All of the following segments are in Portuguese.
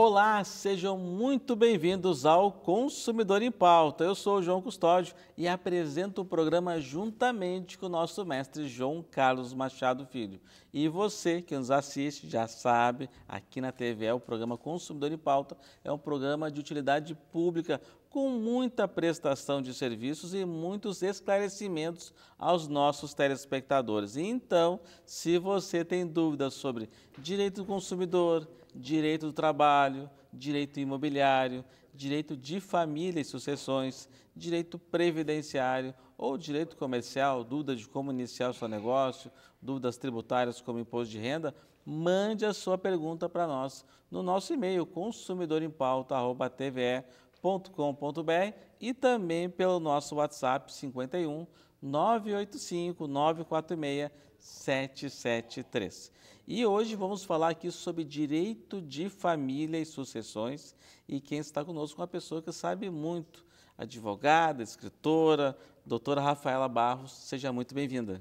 Olá, sejam muito bem-vindos ao Consumidor em Pauta. Eu sou o João Custódio e apresento o programa juntamente com o nosso mestre João Carlos Machado Filho. E você que nos assiste já sabe, aqui na TV é o programa Consumidor em Pauta, é um programa de utilidade pública com muita prestação de serviços e muitos esclarecimentos aos nossos telespectadores. Então, se você tem dúvidas sobre direito do consumidor, direito do trabalho, direito imobiliário, direito de família e sucessões, direito previdenciário ou direito comercial, dúvidas de como iniciar o seu negócio, dúvidas tributárias como imposto de renda, mande a sua pergunta para nós no nosso e-mail consumidorempauta.tve.com.br e também pelo nosso WhatsApp 51 985 946 773. E hoje vamos falar aqui sobre direito de família e sucessões. E quem está conosco é uma pessoa que sabe muito, advogada, escritora, doutora Rafaela Barros. Seja muito bem-vinda.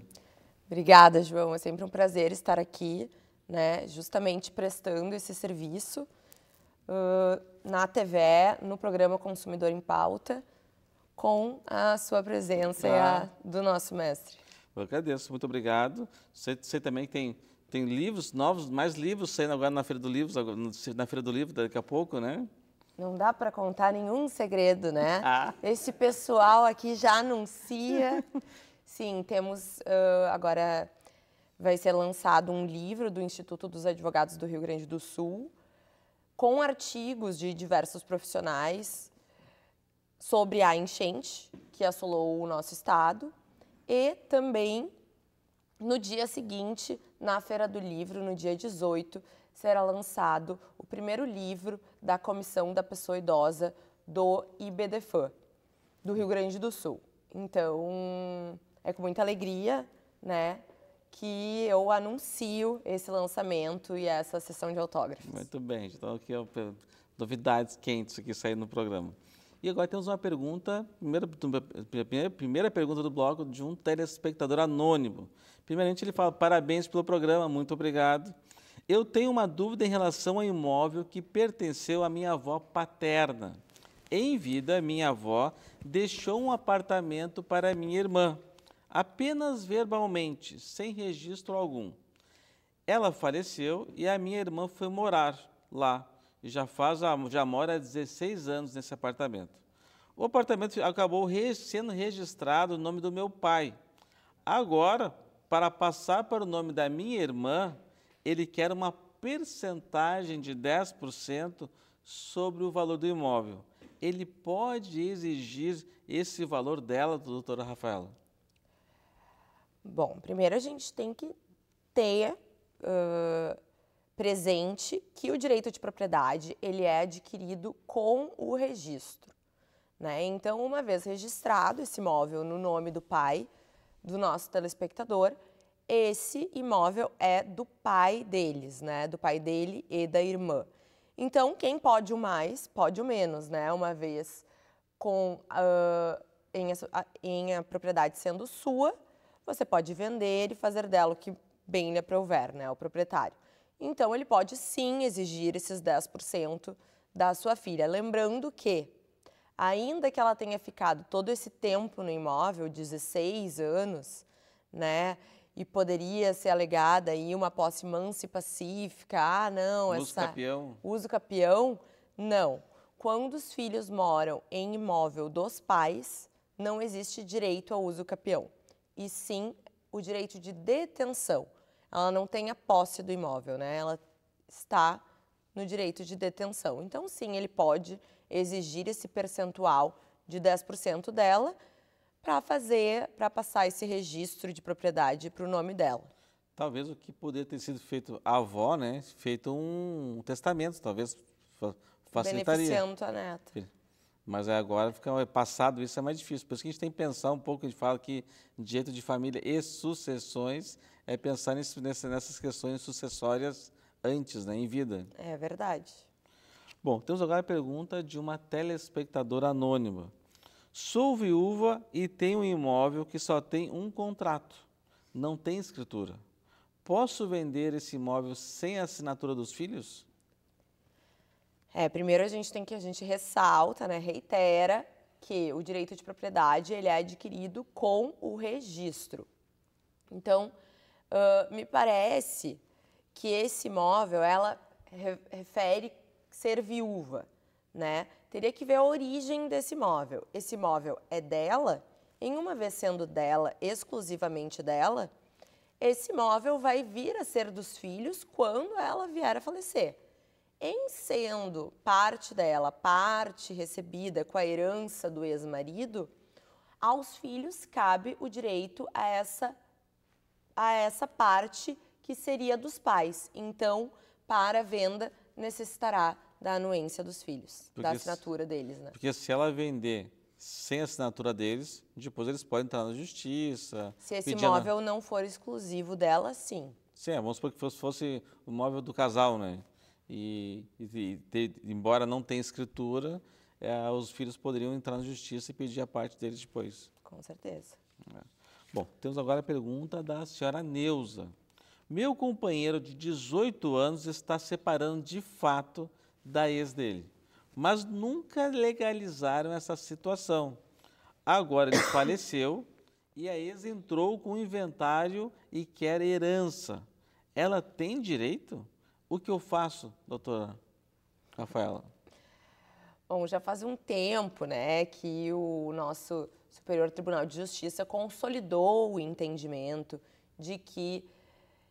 Obrigada, João. É sempre um prazer estar aqui, né, justamente prestando esse serviço uh, na TV, no programa Consumidor em Pauta com a sua presença ah. e a do nosso mestre. Eu agradeço, muito obrigado. Você, você também tem tem livros novos, mais livros saindo agora na Feira do Livro, na Feira do Livro daqui a pouco, né? Não dá para contar nenhum segredo, né? Ah. Esse pessoal aqui já anuncia. Sim, temos uh, agora vai ser lançado um livro do Instituto dos Advogados do Rio Grande do Sul com artigos de diversos profissionais sobre a enchente que assolou o nosso estado e também no dia seguinte, na Feira do Livro, no dia 18, será lançado o primeiro livro da Comissão da Pessoa Idosa do IBDFAN, do Rio Grande do Sul. Então, é com muita alegria, né, que eu anuncio esse lançamento e essa sessão de autógrafos. Muito bem, então aqui é novidades quentes aqui saindo no programa. E agora temos uma pergunta, primeira, primeira pergunta do bloco de um telespectador anônimo. Primeiramente ele fala, parabéns pelo programa, muito obrigado. Eu tenho uma dúvida em relação ao imóvel que pertenceu à minha avó paterna. Em vida, minha avó deixou um apartamento para minha irmã, apenas verbalmente, sem registro algum. Ela faleceu e a minha irmã foi morar lá e já, faz, já mora há 16 anos nesse apartamento. O apartamento acabou sendo registrado no nome do meu pai. Agora, para passar para o nome da minha irmã, ele quer uma percentagem de 10% sobre o valor do imóvel. Ele pode exigir esse valor dela, doutora Rafaela? Bom, primeiro a gente tem que ter uh, presente que o direito de propriedade ele é adquirido com o registro. Né? Então, uma vez registrado esse imóvel no nome do pai do nosso telespectador, esse imóvel é do pai deles, né? do pai dele e da irmã. Então, quem pode o mais, pode o menos, né? uma vez com uh, em, a, ah, em a propriedade sendo sua, você pode vender e fazer dela o que bem lhe aprouver, né? o proprietário. Então, ele pode sim exigir esses 10% da sua filha. Lembrando que, ainda que ela tenha ficado todo esse tempo no imóvel 16 anos né? E poderia ser alegada aí uma posse mansa e pacífica. Ah, não, uso essa... Capião. Uso capião. Não. Quando os filhos moram em imóvel dos pais, não existe direito ao uso capião. E sim o direito de detenção ela não tem a posse do imóvel, né? Ela está no direito de detenção. Então, sim, ele pode exigir esse percentual de 10% dela para fazer, para passar esse registro de propriedade para o nome dela. Talvez o que poderia ter sido feito a avó, né? Feito um testamento, talvez facilitaria. Beneficiando a neta. Mas agora fica é, passado isso é mais difícil. Por isso que a gente tem que pensar um pouco, a gente fala que direito de família e sucessões é pensar nessas questões sucessórias antes, né, em vida. É verdade. Bom, temos agora a pergunta de uma telespectadora anônima. Sou viúva e tenho um imóvel que só tem um contrato, não tem escritura. Posso vender esse imóvel sem a assinatura dos filhos? É, primeiro a gente tem que a gente ressalta, né, reitera que o direito de propriedade ele é adquirido com o registro. Então, Uh, me parece que esse imóvel, ela re refere ser viúva, né? Teria que ver a origem desse imóvel. Esse imóvel é dela? Em uma vez sendo dela, exclusivamente dela, esse imóvel vai vir a ser dos filhos quando ela vier a falecer. Em sendo parte dela, parte recebida com a herança do ex-marido, aos filhos cabe o direito a essa a essa parte que seria dos pais. Então, para a venda, necessitará da anuência dos filhos, porque da assinatura se, deles. Né? Porque se ela vender sem a assinatura deles, depois eles podem entrar na justiça. Se esse imóvel não for exclusivo dela, sim. Sim, é, vamos supor que fosse, fosse o móvel do casal, né? E, e, e embora não tenha escritura, é, os filhos poderiam entrar na justiça e pedir a parte deles depois. Com certeza. É. Bom, temos agora a pergunta da senhora Neuza. Meu companheiro de 18 anos está separando de fato da ex dele, mas nunca legalizaram essa situação. Agora ele faleceu e a ex entrou com o inventário e quer herança. Ela tem direito? O que eu faço, doutora Rafaela? Bom, já faz um tempo, né, que o nosso Superior Tribunal de Justiça consolidou o entendimento de que,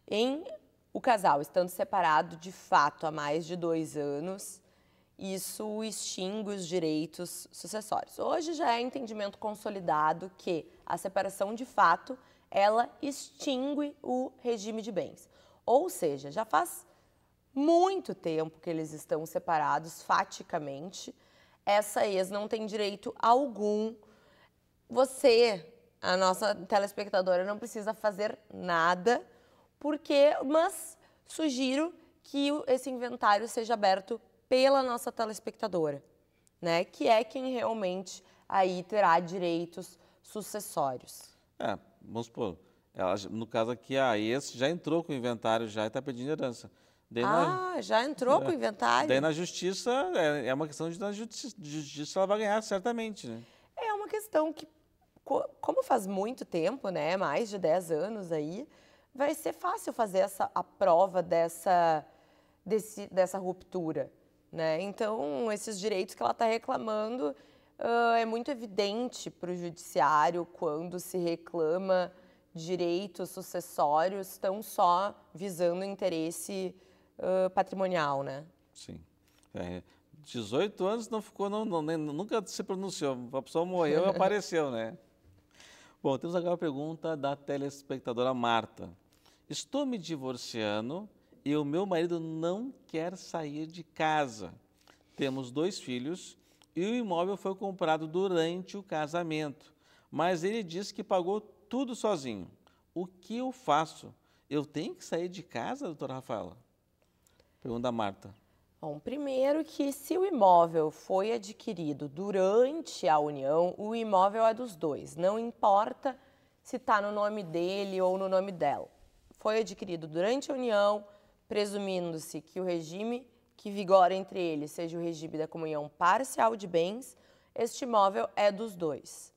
em o casal estando separado de fato há mais de dois anos, isso extingue os direitos sucessórios. Hoje já é entendimento consolidado que a separação de fato ela extingue o regime de bens. Ou seja, já faz muito tempo que eles estão separados faticamente. Essa ex não tem direito algum você, a nossa telespectadora, não precisa fazer nada, porque, mas sugiro que esse inventário seja aberto pela nossa telespectadora, né? Que é quem realmente aí terá direitos sucessórios. É, vamos supor, ela, no caso aqui, a ah, ex já entrou com o inventário já e está pedindo herança. Daí ah, na, já entrou com o é. inventário? Daí na justiça, é, é uma questão de na justiça, justiça ela vai ganhar, certamente, né? É uma questão que como faz muito tempo, né, mais de 10 anos aí, vai ser fácil fazer essa, a prova dessa, desse, dessa ruptura. Né? Então, esses direitos que ela está reclamando, uh, é muito evidente para o judiciário quando se reclama direitos sucessórios tão só visando interesse uh, patrimonial, né? Sim. É, 18 anos não ficou, não, não nem, nunca se pronunciou. A pessoa morreu e apareceu, né? Bom, temos agora a pergunta da telespectadora Marta. Estou me divorciando e o meu marido não quer sair de casa. Temos dois filhos e o imóvel foi comprado durante o casamento, mas ele disse que pagou tudo sozinho. O que eu faço? Eu tenho que sair de casa, doutora Rafaela? Pergunta a Marta. Bom, primeiro que se o imóvel foi adquirido durante a união, o imóvel é dos dois, não importa se está no nome dele ou no nome dela. Foi adquirido durante a união, presumindo-se que o regime que vigora entre eles seja o regime da comunhão parcial de bens, este imóvel é dos dois.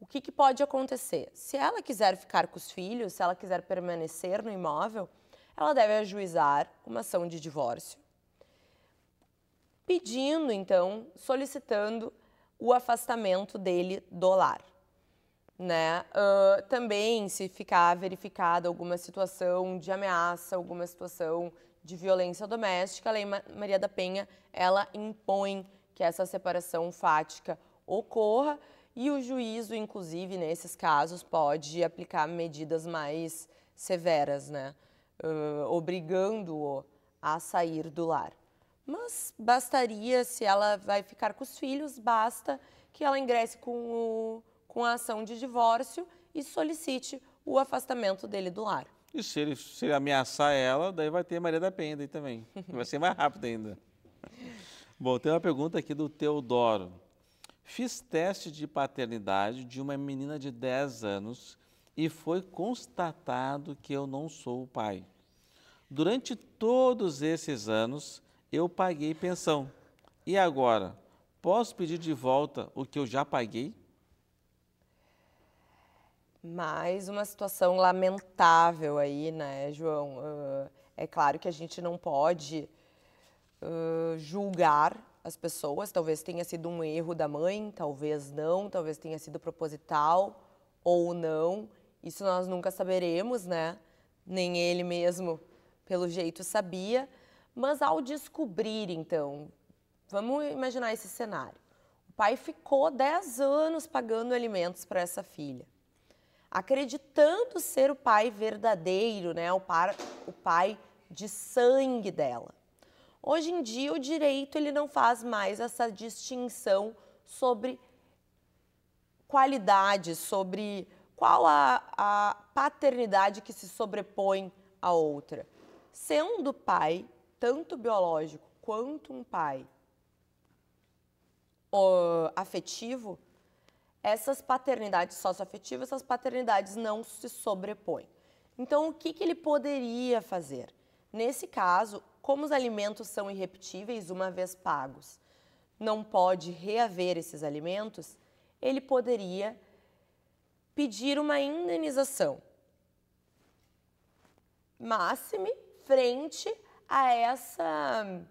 O que, que pode acontecer? Se ela quiser ficar com os filhos, se ela quiser permanecer no imóvel, ela deve ajuizar uma ação de divórcio pedindo, então, solicitando o afastamento dele do lar. Né? Uh, também, se ficar verificada alguma situação de ameaça, alguma situação de violência doméstica, a Lei Maria da Penha ela impõe que essa separação fática ocorra e o juízo, inclusive, nesses casos, pode aplicar medidas mais severas, né? Uh, obrigando-o a sair do lar. Mas bastaria, se ela vai ficar com os filhos, basta que ela ingresse com, o, com a ação de divórcio e solicite o afastamento dele do lar. E se ele, se ele ameaçar ela, daí vai ter a Maria da Penha aí também. Vai ser mais rápido ainda. Bom, tem uma pergunta aqui do Teodoro. Fiz teste de paternidade de uma menina de 10 anos e foi constatado que eu não sou o pai. Durante todos esses anos, eu paguei pensão. E agora, posso pedir de volta o que eu já paguei? Mais uma situação lamentável aí, né, João? Uh, é claro que a gente não pode uh, julgar as pessoas. Talvez tenha sido um erro da mãe, talvez não, talvez tenha sido proposital ou não. Isso nós nunca saberemos, né? Nem ele mesmo, pelo jeito, sabia. Mas ao descobrir, então, vamos imaginar esse cenário. O pai ficou 10 anos pagando alimentos para essa filha, acreditando ser o pai verdadeiro, né? O, par, o pai de sangue dela. Hoje em dia, o direito ele não faz mais essa distinção sobre qualidade, sobre qual a, a paternidade que se sobrepõe à outra. Sendo pai tanto biológico quanto um pai uh, afetivo, essas paternidades socioafetivas, essas paternidades não se sobrepõem. Então, o que, que ele poderia fazer? Nesse caso, como os alimentos são irrepetíveis uma vez pagos, não pode reaver esses alimentos, ele poderia pedir uma indenização máxime frente a essa,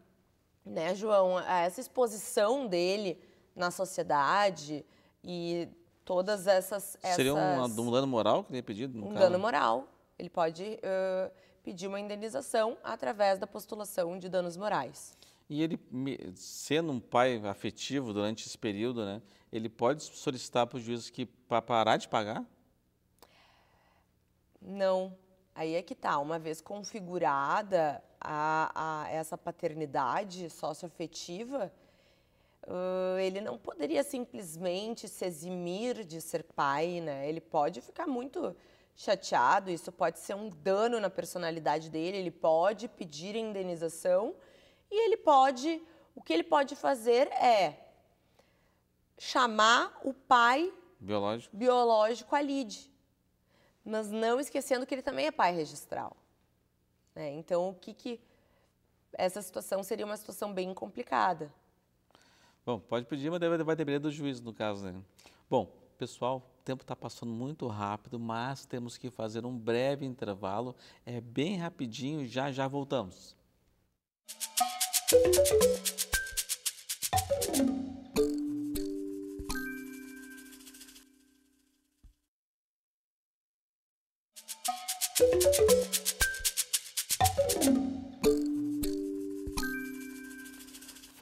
né, João, a essa exposição dele na sociedade e todas essas. essas... Seria um, um, dano moral que ele é pedido? um caso. dano moral. Ele pode uh, pedir uma indenização através da postulação de danos morais. E ele, sendo um pai afetivo durante esse período, né, ele pode solicitar para o juiz que para parar de pagar? Não, Aí é que tá, uma vez configurada a, a essa paternidade socioafetiva, uh, ele não poderia simplesmente se eximir de ser pai, né? Ele pode ficar muito chateado, isso pode ser um dano na personalidade dele, ele pode pedir indenização e ele pode, o que ele pode fazer é chamar o pai biológico, biológico a lide mas não esquecendo que ele também é pai registral. Né? Então, o que que essa situação seria uma situação bem complicada. Bom, pode pedir, mas vai depender do juiz no caso, né? Bom, pessoal, o tempo está passando muito rápido, mas temos que fazer um breve intervalo. É bem rapidinho, já já voltamos. Música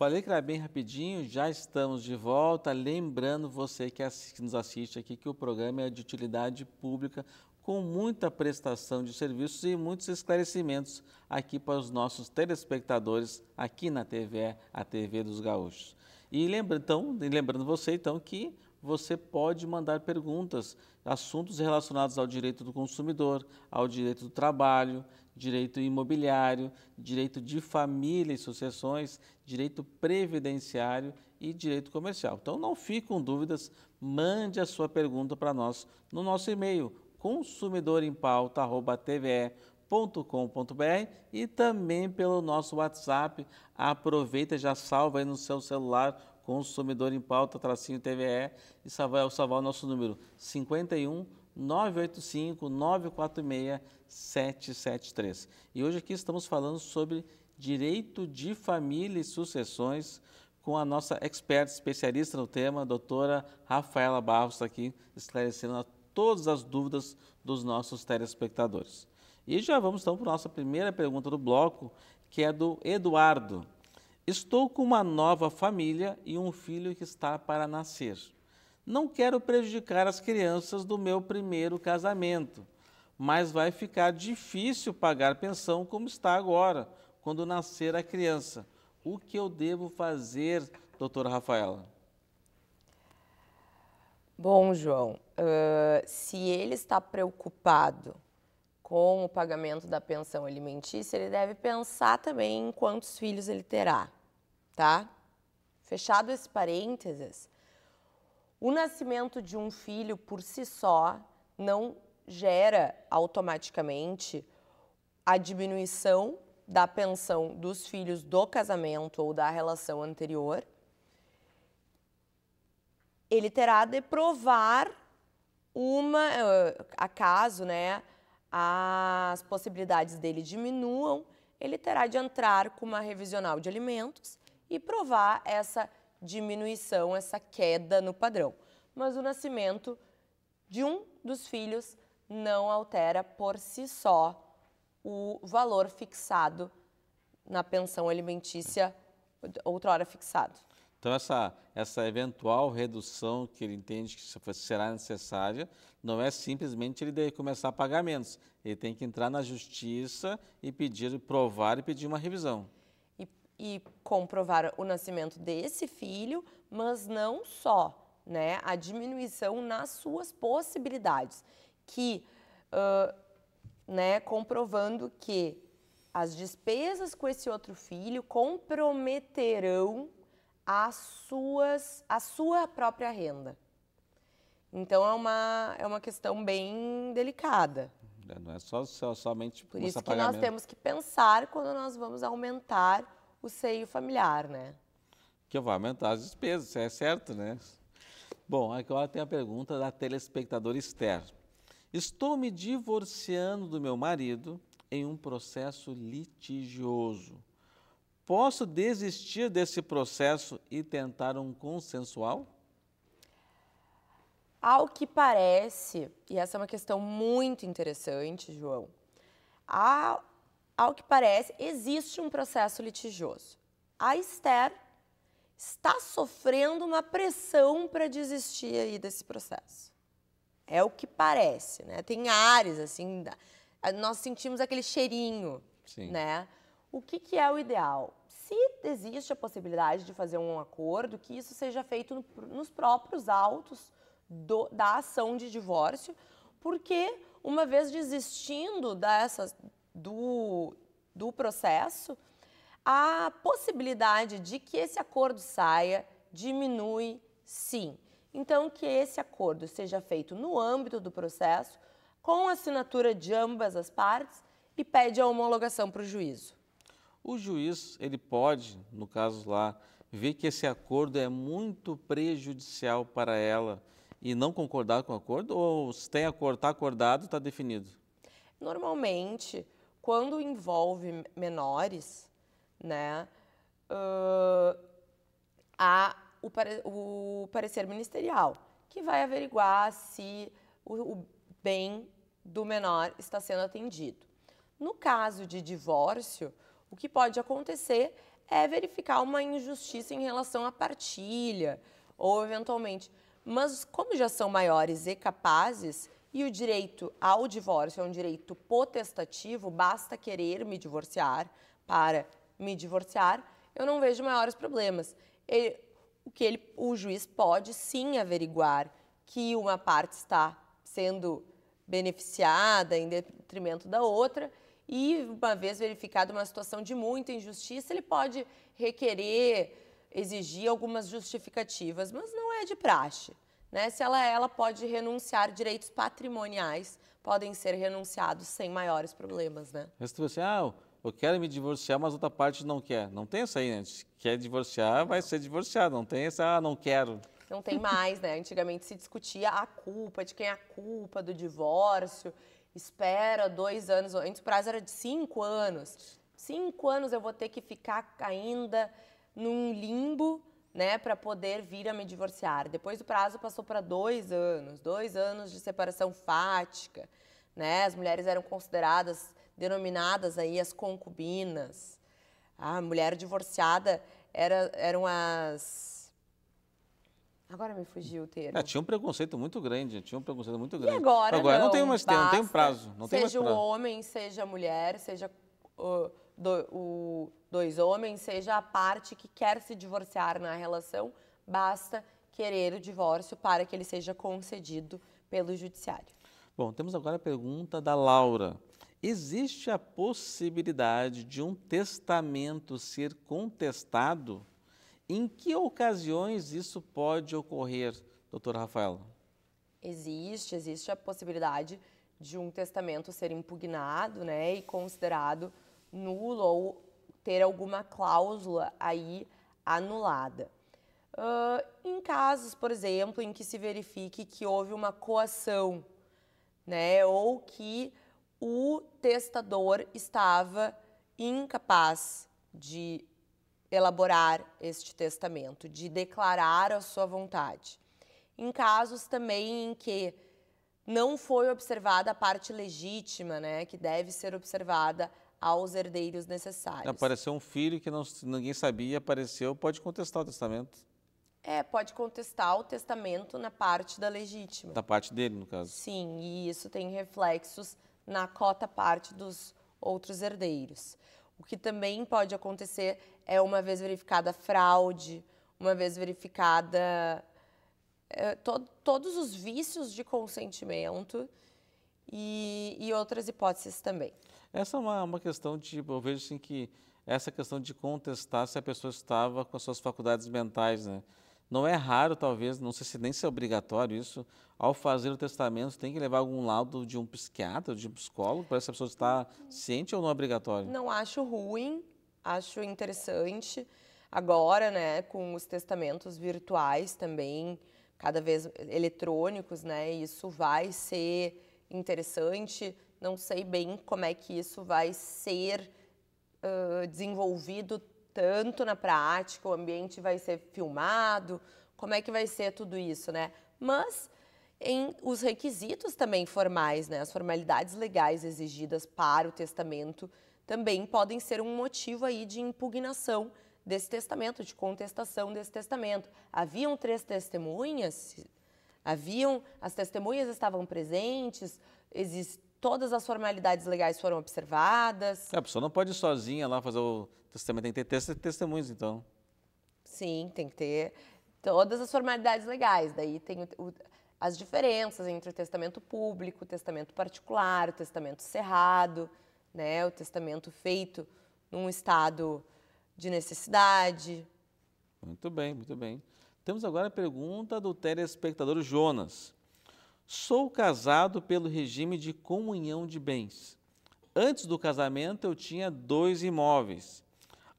Falei que era bem rapidinho, já estamos de volta. Lembrando você que, assiste, que nos assiste aqui que o programa é de utilidade pública, com muita prestação de serviços e muitos esclarecimentos aqui para os nossos telespectadores aqui na TV, a TV dos Gaúchos. E lembra, então, lembrando você então que você pode mandar perguntas, assuntos relacionados ao direito do consumidor, ao direito do trabalho, direito imobiliário, direito de família e sucessões, direito previdenciário e direito comercial. Então não fique com dúvidas, mande a sua pergunta para nós no nosso e-mail consumidorempauta@tve.com.br e também pelo nosso WhatsApp. Aproveita já salva aí no seu celular Consumidor em Pauta tracinho TVE e salvar, salvar o nosso número 51 985 946 773. E hoje aqui estamos falando sobre direito de família e sucessões com a nossa expert especialista no tema, a doutora Rafaela Barros, está aqui esclarecendo a todas as dúvidas dos nossos telespectadores. E já vamos então para a nossa primeira pergunta do bloco, que é do Eduardo. Estou com uma nova família e um filho que está para nascer. Não quero prejudicar as crianças do meu primeiro casamento, mas vai ficar difícil pagar pensão como está agora, quando nascer a criança. O que eu devo fazer, doutora Rafaela? Bom, João, uh, se ele está preocupado com o pagamento da pensão alimentícia, ele deve pensar também em quantos filhos ele terá, tá? Fechado esse parênteses, o nascimento de um filho por si só não gera automaticamente a diminuição da pensão dos filhos do casamento ou da relação anterior. Ele terá de provar uma eh, acaso, né, as possibilidades dele diminuam, ele terá de entrar com uma revisional de alimentos e provar essa diminuição, essa queda no padrão. Mas o nascimento de um dos filhos não altera por si só o valor fixado na pensão alimentícia outrora fixado. Então, essa, essa eventual redução que ele entende que será necessária não é simplesmente ele começar pagamentos. Ele tem que entrar na justiça e pedir, provar e pedir uma revisão e comprovar o nascimento desse filho, mas não só, né? A diminuição nas suas possibilidades, que, uh, né, comprovando que as despesas com esse outro filho comprometerão as suas, a sua própria renda. Então é uma, é uma questão bem delicada. É, não é só, só somente por isso que nós temos que pensar quando nós vamos aumentar o seio familiar, né? Que vai aumentar as despesas, é certo, né? Bom, agora tem a pergunta da telespectadora Esther. Estou me divorciando do meu marido em um processo litigioso. Posso desistir desse processo e tentar um consensual? Ao que parece, e essa é uma questão muito interessante, João, a ao que parece, existe um processo litigioso. A Esther está sofrendo uma pressão para desistir aí desse processo. É o que parece, né? Tem ares, assim, nós sentimos aquele cheirinho, Sim. né? O que, que é o ideal? Se existe a possibilidade de fazer um acordo, que isso seja feito no, nos próprios autos do, da ação de divórcio, porque uma vez desistindo dessa do, do processo, a possibilidade de que esse acordo saia diminui sim. Então, que esse acordo seja feito no âmbito do processo, com assinatura de ambas as partes e pede a homologação para o juízo. O juiz, ele pode, no caso lá, ver que esse acordo é muito prejudicial para ela e não concordar com o acordo? Ou se tem tá acordado, está acordado, está definido? Normalmente, quando envolve menores, né, uh, há o, pare, o, parecer ministerial, que vai averiguar se o, o bem do menor está sendo atendido. No caso de divórcio, o que pode acontecer é verificar uma injustiça em relação à partilha ou eventualmente. Mas como já são maiores e capazes, e o direito ao divórcio é um direito potestativo, basta querer me divorciar para me divorciar, eu não vejo maiores problemas. Ele, o que ele, o juiz pode sim averiguar que uma parte está sendo beneficiada em detrimento da outra e uma vez verificada uma situação de muita injustiça, ele pode requerer, exigir algumas justificativas, mas não é de praxe. Né? Se ela é, ela pode renunciar direitos patrimoniais, podem ser renunciados sem maiores problemas, né? Mas tu assim, ah, eu quero me divorciar, mas outra parte não quer. Não tem isso aí, né? Se quer divorciar, vai ser divorciado. Não tem essa, ah, não quero. Não tem mais, né? Antigamente se discutia a culpa, de quem é a culpa do divórcio. Espera dois anos, antes o prazo era de cinco anos. Cinco anos eu vou ter que ficar ainda num limbo né, para poder vir a me divorciar. Depois o prazo passou para dois anos, dois anos de separação fática, né? As mulheres eram consideradas, denominadas aí as concubinas. A mulher divorciada era, eram as Agora me fugiu o termo. É, tinha um preconceito muito grande, tinha um preconceito muito grande. E agora, agora não, não tem mais tempo, não tem prazo, não seja tem Seja homem, seja mulher, seja uh, do, o, dois homens, seja a parte que quer se divorciar na relação, basta querer o divórcio para que ele seja concedido pelo judiciário. Bom, temos agora a pergunta da Laura. Existe a possibilidade de um testamento ser contestado? Em que ocasiões isso pode ocorrer, doutor Rafael? Existe, existe a possibilidade de um testamento ser impugnado né, e considerado nulo ou ter alguma cláusula aí anulada. Uh, em casos, por exemplo, em que se verifique que houve uma coação, né, ou que o testador estava incapaz de elaborar este testamento, de declarar a sua vontade. Em casos também em que não foi observada a parte legítima, né, que deve ser observada aos herdeiros necessários. Apareceu um filho que não, ninguém sabia, apareceu, pode contestar o testamento. É, pode contestar o testamento na parte da legítima. Da parte dele, no caso. Sim, e isso tem reflexos na cota parte dos outros herdeiros. O que também pode acontecer é, uma vez verificada fraude, uma vez verificada é, to todos os vícios de consentimento e, e outras hipóteses também. Essa é uma, uma questão de, eu vejo assim que essa questão de contestar se a pessoa estava com as suas faculdades mentais, né? Não é raro, talvez, não sei se nem se é obrigatório isso, ao fazer o testamento, tem que levar algum laudo de um psiquiatra, de um psicólogo, para essa pessoa estar ciente ou não é obrigatório? Não acho ruim, acho interessante. Agora, né, com os testamentos virtuais também, cada vez eletrônicos, né, isso vai ser interessante não sei bem como é que isso vai ser uh, desenvolvido tanto na prática, o ambiente vai ser filmado, como é que vai ser tudo isso, né? Mas em os requisitos também formais, né? As formalidades legais exigidas para o testamento também podem ser um motivo aí de impugnação desse testamento, de contestação desse testamento. Haviam três testemunhas, haviam as testemunhas estavam presentes, exist, todas as formalidades legais foram observadas. É, a pessoa não pode ir sozinha lá fazer o testamento. tem que ter testemunhos, então. Sim, tem que ter todas as formalidades legais. Daí tem o, as diferenças entre o testamento público, o testamento particular, o testamento cerrado, né, o testamento feito num estado de necessidade. Muito bem, muito bem. Temos agora a pergunta do telespectador Jonas. Sou casado pelo regime de comunhão de bens. Antes do casamento eu tinha dois imóveis.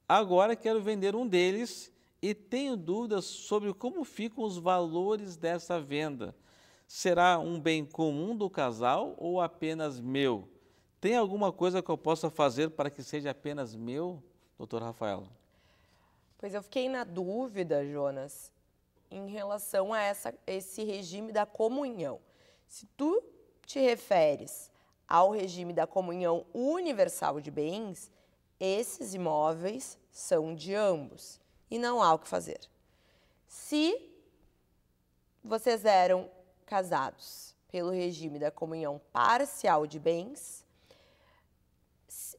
Agora quero vender um deles e tenho dúvidas sobre como ficam os valores dessa venda. Será um bem comum do casal ou apenas meu? Tem alguma coisa que eu possa fazer para que seja apenas meu, doutor Rafael? Pois eu fiquei na dúvida, Jonas, em relação a essa, esse regime da comunhão. Se tu te referes ao regime da comunhão universal de bens, esses imóveis são de ambos e não há o que fazer. Se vocês eram casados pelo regime da comunhão parcial de bens,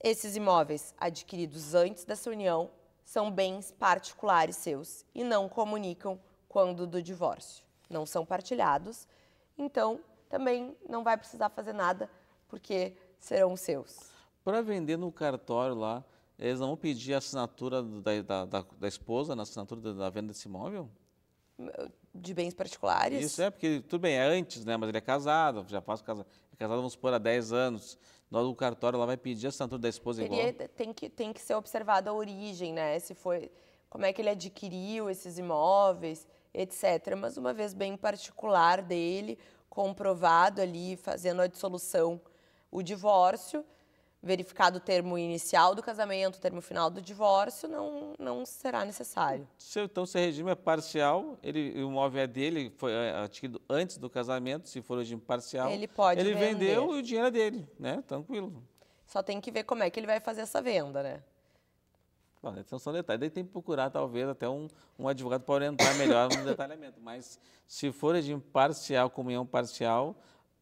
esses imóveis adquiridos antes dessa união são bens particulares seus e não comunicam quando do divórcio. Não são partilhados, então também não vai precisar fazer nada, porque serão seus. Para vender no cartório lá, eles não vão pedir a assinatura da, da, da esposa na assinatura da, da venda desse imóvel? De bens particulares? Isso é, porque tudo bem, é antes, né? Mas ele é casado, já faz casado. É casado, vamos supor, há 10 anos. No cartório, ela vai pedir a assinatura da esposa igual? Tem que, tem que ser observada a origem, né? Se foi, como é que ele adquiriu esses imóveis, etc. Mas uma vez bem particular dele, comprovado ali, fazendo a dissolução, o divórcio, verificado o termo inicial do casamento, o termo final do divórcio, não, não será necessário. então, se o regime é parcial, ele, o imóvel é dele, foi é, adquirido antes do casamento, se for regime parcial, ele, pode ele vender. vendeu e o dinheiro é dele, né? Tranquilo. Só tem que ver como é que ele vai fazer essa venda, né? Bom, então são detalhes. Daí tem que procurar, talvez, até um, um advogado para orientar melhor no detalhamento. Mas se for de parcial, comunhão parcial,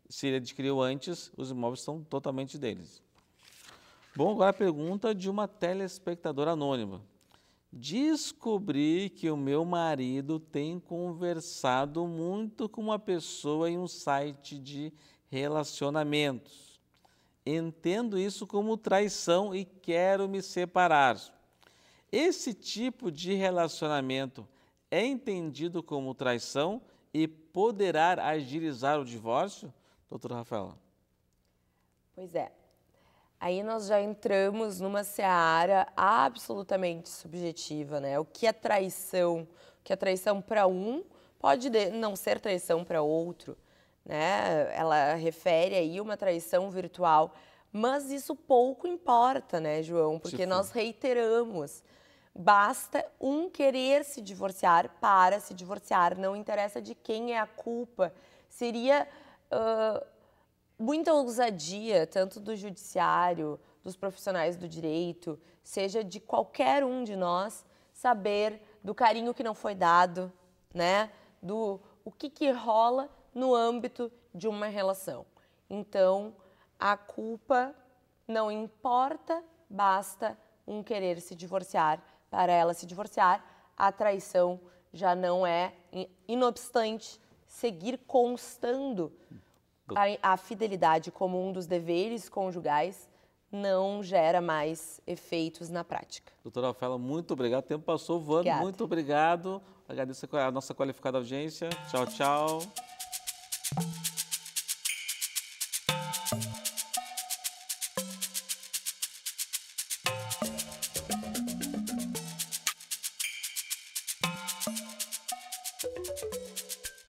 se ele adquiriu antes, os imóveis são totalmente deles. Bom, agora a pergunta de uma telespectadora anônima. Descobri que o meu marido tem conversado muito com uma pessoa em um site de relacionamentos. Entendo isso como traição e quero me separar. Esse tipo de relacionamento é entendido como traição e poderá agilizar o divórcio? Doutor Rafaela. Pois é. Aí nós já entramos numa seara absolutamente subjetiva, né? O que é traição? O que é traição para um pode não ser traição para outro, né? Ela refere aí uma traição virtual, mas isso pouco importa, né, João? Porque nós reiteramos Basta um querer se divorciar para se divorciar, não interessa de quem é a culpa. Seria uh, muita ousadia, tanto do judiciário, dos profissionais do direito, seja de qualquer um de nós, saber do carinho que não foi dado, né? Do o que, que rola no âmbito de uma relação. Então, a culpa não importa, basta um querer se divorciar para ela se divorciar, a traição já não é, inobstante, seguir constando a, a fidelidade como um dos deveres conjugais não gera mais efeitos na prática. Doutora Rafaela, muito obrigado. O tempo passou voando. Muito obrigado. Agradeço a nossa qualificada audiência. Tchau, tchau.